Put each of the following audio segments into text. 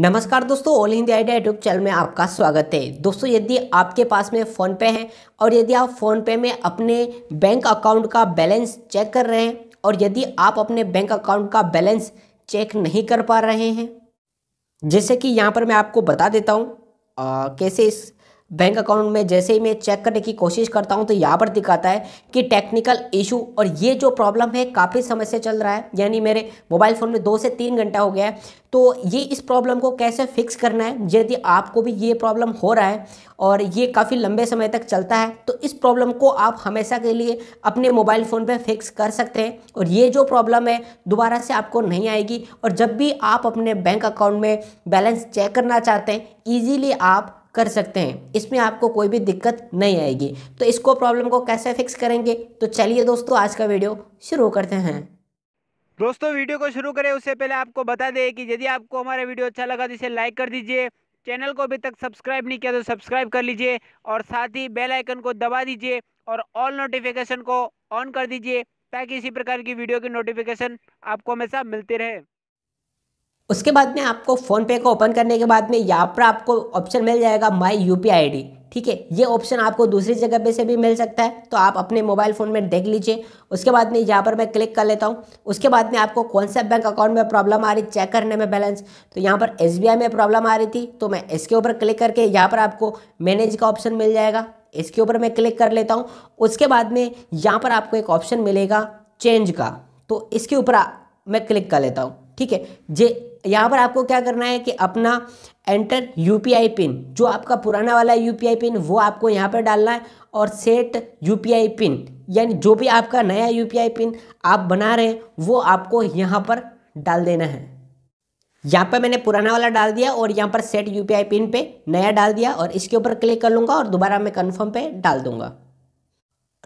नमस्कार दोस्तों all India idea YouTube channel में आपका स्वागत है दोस्तों यदि आपके पास में फ़ोनपे है और यदि आप फ़ोनपे में अपने बैंक अकाउंट का बैलेंस चेक कर रहे हैं और यदि आप अपने बैंक अकाउंट का बैलेंस चेक नहीं कर पा रहे हैं जैसे कि यहाँ पर मैं आपको बता देता हूँ कैसे इस बैंक अकाउंट में जैसे ही मैं चेक करने की कोशिश करता हूं तो यहाँ पर दिखाता है कि टेक्निकल इशू और ये जो प्रॉब्लम है काफ़ी समय से चल रहा है यानी मेरे मोबाइल फ़ोन में दो से तीन घंटा हो गया है तो ये इस प्रॉब्लम को कैसे फिक्स करना है यदि आपको भी ये प्रॉब्लम हो रहा है और ये काफ़ी लंबे समय तक चलता है तो इस प्रॉब्लम को आप हमेशा के लिए अपने मोबाइल फ़ोन पर फिक्स कर सकते हैं और ये जो प्रॉब्लम है दोबारा से आपको नहीं आएगी और जब भी आप अपने बैंक अकाउंट में बैलेंस चेक करना चाहते हैं ईजीली आप कर सकते हैं इसमें आपको कोई भी दिक्कत नहीं आएगी तो इसको प्रॉब्लम को कैसे फिक्स करेंगे तो चलिए दोस्तों आज का वीडियो शुरू करते हैं दोस्तों वीडियो को शुरू करें उससे पहले आपको बता दें कि यदि आपको हमारा वीडियो अच्छा लगा तो इसे लाइक कर दीजिए चैनल को अभी तक सब्सक्राइब नहीं किया तो सब्सक्राइब कर लीजिए और साथ ही बेल आइकन को दबा दीजिए और ऑल नोटिफिकेशन को ऑन कर दीजिए ताकि इसी प्रकार की वीडियो की नोटिफिकेशन आपको हमेशा मिलती रहे उसके बाद में आपको फ़ोनपे को ओपन करने के बाद में यहाँ पर आपको ऑप्शन मिल जाएगा my U P I D ठीक है ये ऑप्शन आपको दूसरी जगह पे से भी मिल सकता है तो आप अपने मोबाइल फ़ोन में देख लीजिए उसके बाद में यहाँ पर मैं क्लिक कर लेता हूँ उसके बाद में आपको कौन सा बैंक अकाउंट में प्रॉब्लम आ रही चेक करने में बैलेंस तो यहाँ पर एस में प्रॉब्लम आ रही थी तो मैं इसके ऊपर क्लिक करके यहाँ पर आपको मैनेज का ऑप्शन मिल जाएगा इसके ऊपर मैं क्लिक कर लेता हूँ उसके बाद में यहाँ पर आपको एक ऑप्शन मिलेगा चेंज का तो इसके ऊपर मैं क्लिक कर लेता हूँ ठीक है जे यहाँ पर आपको क्या करना है कि अपना एंटर यूपीआई पिन जो आपका पुराना वाला यूपीआई पिन वो आपको यहाँ पर डालना है और सेट यूपीआई पिन यानी जो भी आपका नया यूपीआई पिन आप बना रहे हैं वो आपको यहाँ पर डाल देना है यहाँ पर मैंने पुराना वाला डाल दिया और यहाँ पर सेट यूपीआई पिन पे नया डाल दिया और इसके ऊपर क्लिक कर लूँगा और दोबारा मैं कन्फर्म पे डाल दूँगा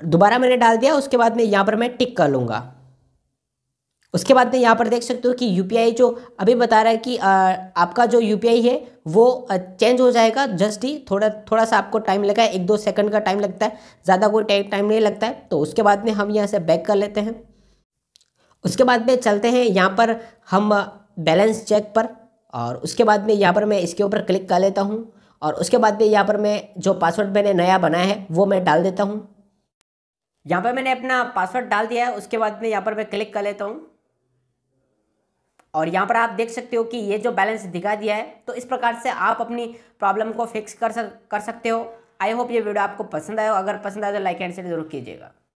दोबारा मैंने डाल दिया उसके बाद में यहाँ पर मैं टिक कर लूँगा उसके बाद में यहाँ पर देख सकते हो कि यू जो अभी बता रहा है कि आ, आपका जो यू है वो चेंज हो जाएगा जस्ट ही थोड़ा थोड़ा सा आपको टाइम लगा है एक दो सेकंड का टाइम लगता है ज़्यादा कोई टाइम टाइम नहीं लगता है तो उसके बाद में हम यहाँ से बैक कर लेते हैं उसके बाद में चलते हैं यहाँ पर हम बैलेंस चेक पर और उसके बाद में यहाँ पर मैं इसके ऊपर क्लिक कर लेता हूँ और उसके बाद में यहाँ पर मैं जो पासवर्ड मैंने नया बनाया है वो मैं डाल देता हूँ यहाँ पर मैंने अपना पासवर्ड डाल दिया है उसके बाद में यहाँ पर मैं क्लिक कर लेता हूँ और यहाँ पर आप देख सकते हो कि ये जो बैलेंस दिखा दिया है तो इस प्रकार से आप अपनी प्रॉब्लम को फिक्स कर सक कर सकते हो आई होप ये वीडियो आपको पसंद आए अगर पसंद आए तो लाइक एंड शेयर जरूर कीजिएगा